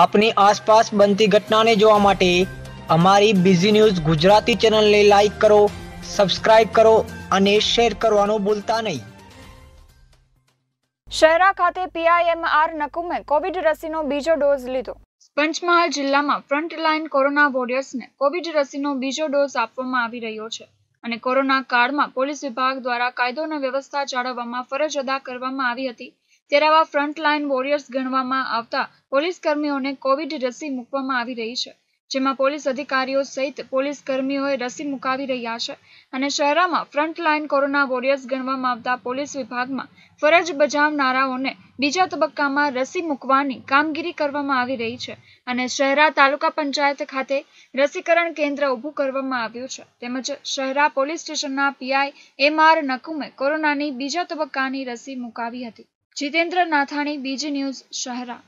આપની આસપાસ બનતી ઘટનાને જોવા માટે અમારી બીઝી ન્યૂઝ ગુજરાતી ચેનલને લાઈક કરો સબસ્ક્રાઇબ કરો અને શેર કરવાનું ભૂલતા નહીં શહેરા ખાતે પીઆઈએમઆર નકુમે કોવિડ રસીનો બીજો ડોઝ લીધો પંચમહાલ જિલ્લામાં ફ્રન્ટલાઈન કોરોના વોરિયર્સને કોવિડ રસીનો બીજો ડોઝ આપવામાં આવી રહ્યો છે અને કોરોના કાળમાં પોલીસ વિભાગ દ્વારા કાયદો અને વ્યવસ્થા જાળવવામાં ફરજ અદા કરવામાં આવી હતી ત્યારે આવા ફ્રન્ટલાઇન વોરિયર્સ ગણવામાં આવતા પોલીસ કર્મીઓને કોવિડ રસી મૂકવામાં આવી રહી છે જેમાં પોલીસ અધિકારીઓ સહિત પોલીસ કર્મીઓએ રસી મુકાવી રહ્યા છે અને શહેરામાં ફ્રન્ટલાઇન કોરોના વોરિયર્સ ગણવામાં આવતા પોલીસ વિભાગમાં ફરજ બજાવનારાઓને બીજા તબક્કામાં રસી મૂકવાની કામગીરી કરવામાં આવી રહી છે અને શહેરા તાલુકા પંચાયત ખાતે રસીકરણ કેન્દ્ર ઊભું કરવામાં આવ્યું છે તેમજ શહેરા પોલીસ સ્ટેશનના પીઆઈ એમ આર નકુમે કોરોનાની બીજા તબક્કાની રસી મુકાવી હતી જીતેન્દ્ર નાથાણી બીજી ન્યૂઝ શહેરા